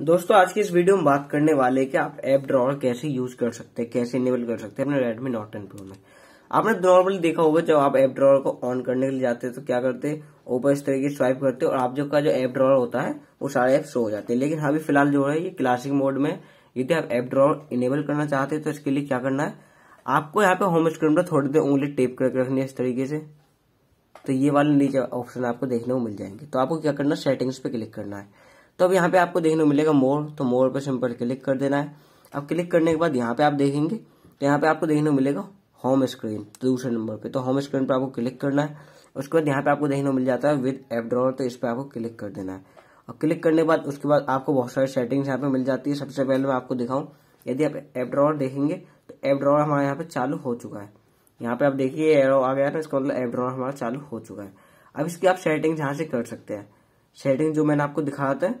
दोस्तों आज की इस वीडियो में बात करने वाले कि आप एप ड्रॉवर कैसे यूज कर सकते हैं कैसे इनेबल कर सकते हैं अपने रेडमी नोट टेन प्रो में आपने नॉर्मली देखा होगा जब आप एप ड्रॉवर को ऑन करने के लिए जाते हैं तो क्या करते हैं ऊपर इस तरीके स्वाइप करते हैं और आप जो का जो एप ड्रॉवर होता है वो सारे ऐप शो हो जाते हैं लेकिन अभी फिलहाल जो है ये क्लासिक मोड में यदि आप एप ड्रॉवर इनेबल करना चाहते हैं तो इसके लिए क्या करना है आपको यहाँ पे होम स्क्रीन पर थोड़ी देर उंगली टेप करके रखनी है इस तरीके से तो ये वाले नीचे ऑप्शन आपको देखने को मिल जाएंगे तो आपको क्या करना है सेटिंग्स पे क्लिक करना है तो अब यहाँ पे आपको देखने को मिलेगा मोर तो मोर पर सिंपल क्लिक कर देना है अब क्लिक करने के बाद यहाँ पे आप देखेंगे तो यहाँ पे आपको देखने को मिलेगा होम स्क्रीन दूसरे नंबर पे तो होम स्क्रीन पर आपको क्लिक करना है उसके बाद यहाँ पे आपको देखने को मिल जाता है विद एप ड्रॉवर तो इस पर आपको क्लिक कर देना है और क्लिक करने के बाद उसके बाद आपको बहुत सारी सेटिंग्स यहाँ पे मिल जाती है सबसे पहले मैं आपको दिखाऊं यदि आप एप ड्रॉवर देखेंगे तो एप ड्रॉवर हमारे यहाँ पे चालू हो चुका है यहाँ पे आप देखिए एरो आ गया ना इसका मतलब एप ड्रॉवर हमारा चालू हो चुका है अब इसकी आप सेटिंग्स यहाँ से कर सकते हैं सेटिंग जो मैंने आपको दिखाया था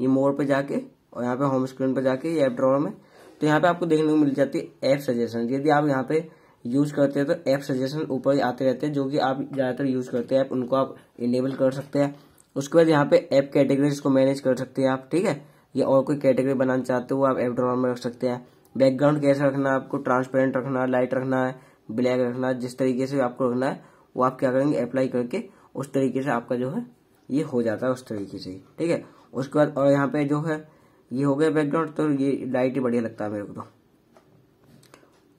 ये मोर पे जाके और यहाँ पे होम स्क्रीन पे जाके ये ऐप ड्रॉवर में तो यहाँ पे आपको देखने को मिल जाती है ऐप सजेशन यदि आप यहाँ पे यूज करते हैं तो ऐप सजेशन ऊपर आते रहते हैं जो कि आप ज़्यादातर यूज करते हैं ऐप उनको आप इनेबल कर सकते हैं उसके बाद यहाँ पे ऐप कैटेगरीज को मैनेज कर सकते हैं आप ठीक है या और कोई कैटेगरी बनाना चाहते हो आप ऐप ड्रॉवर में रख सकते हैं बैकग्राउंड कैसे रखना है आपको ट्रांसपेरेंट रखना है लाइट रखना है ब्लैक रखना है जिस तरीके से आपको रखना है वो आप क्या करेंगे अप्लाई करके उस तरीके से आपका जो है ये हो जाता है उस तरीके से ठीक है उसके बाद और यहाँ पे जो है ये हो गया बैकग्राउंड तो ये लाइट ही बढ़िया लगता है मेरे को तो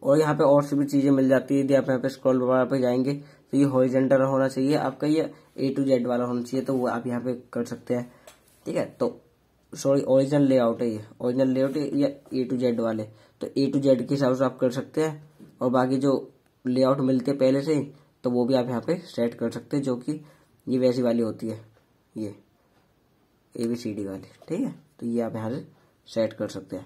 और यहाँ पे और से भी चीज़ें मिल जाती है यदि आप यहाँ पे स्क्रॉल वगैरह पे जाएंगे तो ये हॉरिजेंटल होना चाहिए आपका ये ए टू जेड वाला होना चाहिए तो वो आप यहाँ पे कर सकते हैं ठीक है तो सॉरी ओरिजिनल लेआउट है ये ओरिजिनल लेआउट या ए टू जेड वाले तो ए टू जेड के हिसाब से आप कर सकते हैं और बाकी जो लेआउट मिलते पहले से ही तो वो भी आप यहाँ पे सेट कर सकते हैं जो कि ये वैसी वाली होती है ये ए बी सी डी वाले ठीक है तो ये आप यहाँ से सेट कर सकते हैं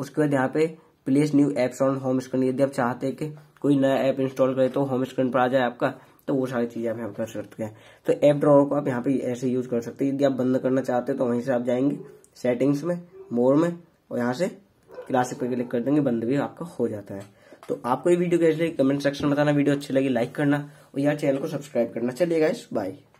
उसके बाद यहाँ पे place new apps on home screen यदि आप चाहते हैं कि कोई नया ऐप इंस्टॉल करे तो होम स्क्रीन पर आ जाए आपका तो वो सारी चीज़ें आप यहाँ कर सकते हैं तो ऐप ड्रॉवर को आप यहाँ पे ऐसे यूज कर सकते हैं यदि आप बंद करना चाहते हैं तो वहीं से आप जाएंगे सेटिंग्स में मोर में और यहाँ से क्लासिक पर क्लिक कर देंगे बंद भी आपका हो जाता है तो आपको ये वीडियो कैसे लगी कमेंट सेक्शन में बताना वीडियो अच्छी लगी लाइक करना और यार चैनल को सब्सक्राइब करना चलिए गाइस बाय